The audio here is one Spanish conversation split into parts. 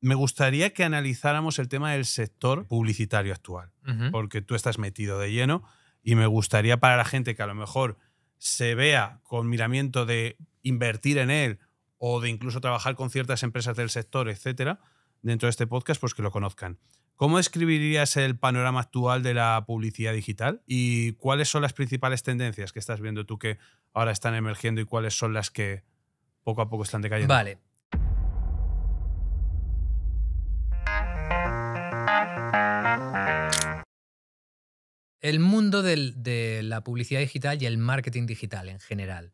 me gustaría que analizáramos el tema del sector publicitario actual, porque tú estás metido de lleno y me gustaría para la gente que a lo mejor se vea con miramiento de invertir en él o de incluso trabajar con ciertas empresas del sector, etcétera, dentro de este podcast, pues que lo conozcan. ¿Cómo describirías el panorama actual de la publicidad digital y cuáles son las principales tendencias que estás viendo tú que ahora están emergiendo y cuáles son las que poco a poco están decayendo? Vale, el mundo de la publicidad digital y el marketing digital en general.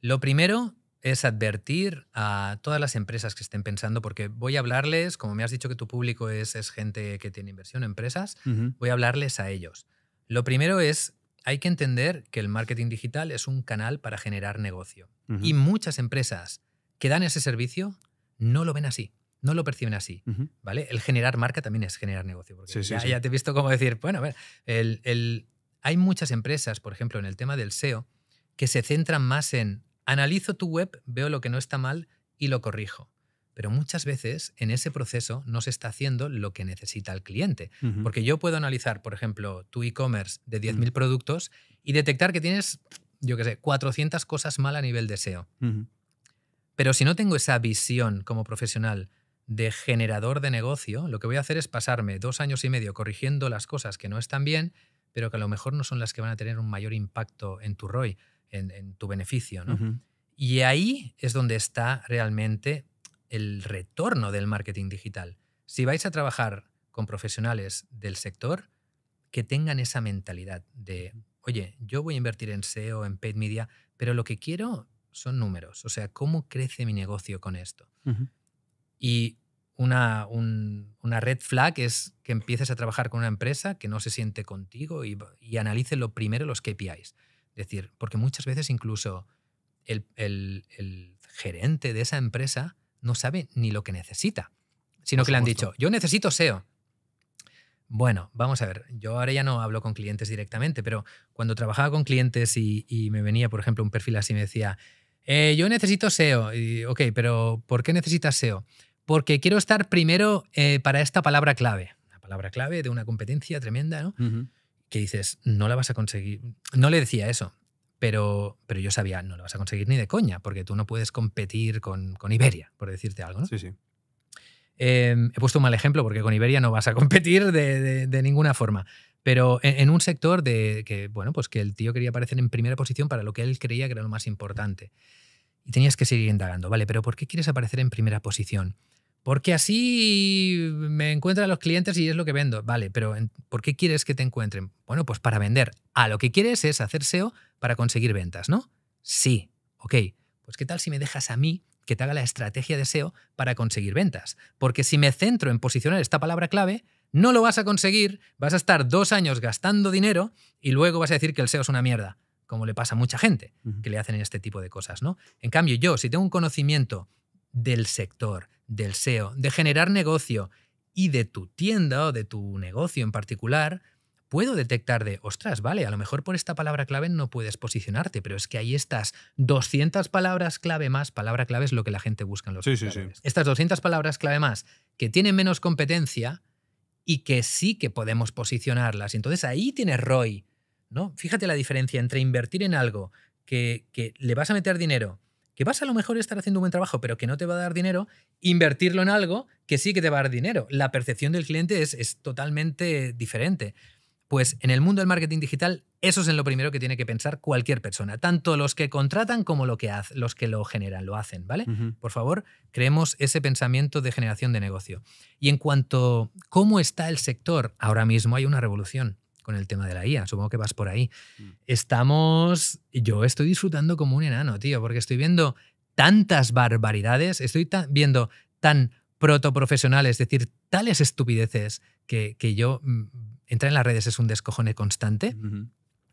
Lo primero es advertir a todas las empresas que estén pensando, porque voy a hablarles, como me has dicho que tu público es, gente que tiene inversión, en empresas, voy a hablarles a ellos. Lo primero es, hay que entender que el marketing digital es un canal para generar negocio. Y muchas empresas que dan ese servicio no lo ven así no lo perciben así, ¿vale? El generar marca también es generar negocio, ya, te he visto como decir, bueno, a ver, hay muchas empresas, por ejemplo, en el tema del SEO, que se centran más en analizo tu web, veo lo que no está mal y lo corrijo. Pero muchas veces en ese proceso no se está haciendo lo que necesita el cliente. Porque yo puedo analizar, por ejemplo, tu e-commerce de 10.000 productos y detectar que tienes, yo qué sé, 400 cosas mal a nivel de SEO. Pero si no tengo esa visión como profesional de generador de negocio, lo que voy a hacer es pasarme dos años y medio corrigiendo las cosas que no están bien, pero que a lo mejor no son las que van a tener un mayor impacto en tu ROI, en, tu beneficio. Y ahí es donde está realmente el retorno del marketing digital. Si vais a trabajar con profesionales del sector, que tengan esa mentalidad de, oye, yo voy a invertir en SEO, en paid media, pero lo que quiero son números, o sea, cómo crece mi negocio con esto. Y una, red flag es que empieces a trabajar con una empresa que no se siente contigo y, analice lo primero los KPIs. Es decir, porque muchas veces incluso el, gerente de esa empresa no sabe ni lo que necesita, sino que le han dicho, yo necesito SEO. Bueno, vamos a ver, yo ahora ya no hablo con clientes directamente, pero cuando trabajaba con clientes y, me venía, por ejemplo, un perfil así y me decía, eh, yo necesito SEO, ok, pero ¿por qué necesitas SEO? porque quiero estar primero eh, para esta palabra clave, la palabra clave de una competencia tremenda, ¿no? Que dices, no la vas a conseguir. No le decía eso, pero, pero yo sabía, no la vas a conseguir ni de coña, porque tú no puedes competir con, Iberia, por decirte algo, ¿no? Sí, sí. Em, he puesto un mal ejemplo porque con Iberia no vas a competir de, ninguna forma. Pero en, un sector de que, bueno, pues que el tío quería aparecer en primera posición para lo que él creía que era lo más importante. Y tenías que seguir indagando, vale, pero ¿por qué quieres aparecer en primera posición? Porque así me encuentran los clientes y es lo que vendo. Vale, pero ¿por qué quieres que te encuentren? Bueno, pues para vender. A ah, lo que quieres es hacer SEO para conseguir ventas, ¿no? Sí, ok. Pues ¿qué tal si me dejas a mí que te haga la estrategia de SEO para conseguir ventas? Porque si me centro en posicionar esta palabra clave, no lo vas a conseguir, vas a estar dos años gastando dinero y luego vas a decir que el SEO es una mierda, como le pasa a mucha gente que le hacen este tipo de cosas, ¿no? En cambio, yo, si tengo un conocimiento del sector, del SEO, de generar negocio y de tu tienda o de tu negocio en particular, puedo detectar de, ostras, vale, a lo mejor por esta palabra clave no puedes posicionarte, pero es que hay estas 200 palabras clave más, palabra clave es lo que la gente busca en los sí, Estas 200 palabras clave más que tienen menos competencia y que sí que podemos posicionarlas. Entonces ahí tienes ROI, ¿no? Fíjate la diferencia entre invertir en algo que, que le vas a meter dinero, vas a lo mejor estar haciendo un buen trabajo, pero que no te va a dar dinero, invertirlo en algo que sí que te va a dar dinero. La percepción del cliente es, totalmente diferente. Pues en el mundo del marketing digital, eso es en lo primero que tiene que pensar cualquier persona, tanto los que contratan como lo que los que lo generan, lo hacen, ¿vale? Por favor, creemos ese pensamiento de generación de negocio. Y en cuanto a cómo está el sector, ahora mismo hay una revolución con el tema de la IA. Supongo que vas por ahí. Mm. Estamos. Yo estoy disfrutando como un enano, tío, porque estoy viendo tantas barbaridades, estoy viendo tan protoprofesionales, es decir, tales estupideces que, yo. Mm, entrar en las redes es un descojone constante.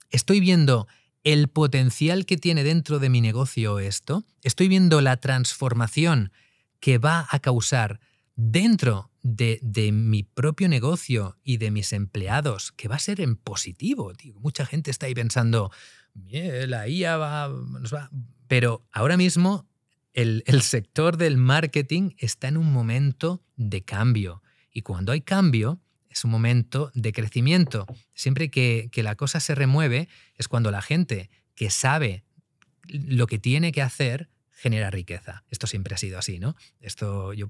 Estoy viendo el potencial que tiene dentro de mi negocio esto. Estoy viendo la transformación que va a causar dentro de, mi propio negocio y de mis empleados, que va a ser en positivo. Mucha gente está ahí pensando, la IA va, nos va. Pero ahora mismo el, sector del marketing está en un momento de cambio. Y cuando hay cambio, es un momento de crecimiento. Siempre que, que la cosa se remueve, es cuando la gente que sabe lo que tiene que hacer genera riqueza. Esto siempre ha sido así, ¿no? Esto yo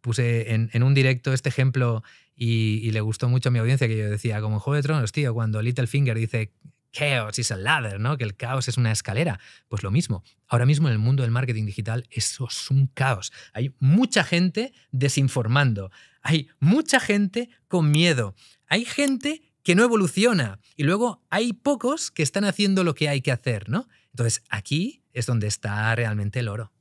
puse en, un directo este ejemplo y, le gustó mucho a mi audiencia que yo decía, como en Juego de Tronos, tío, cuando Littlefinger dice chaos is a ladder, ¿no? Que el caos es una escalera. Pues lo mismo. Ahora mismo en el mundo del marketing digital eso es un caos. Hay mucha gente desinformando. Hay mucha gente con miedo. Hay gente que no evoluciona. Y luego hay pocos que están haciendo lo que hay que hacer, ¿no? Entonces aquí es donde está realmente el oro.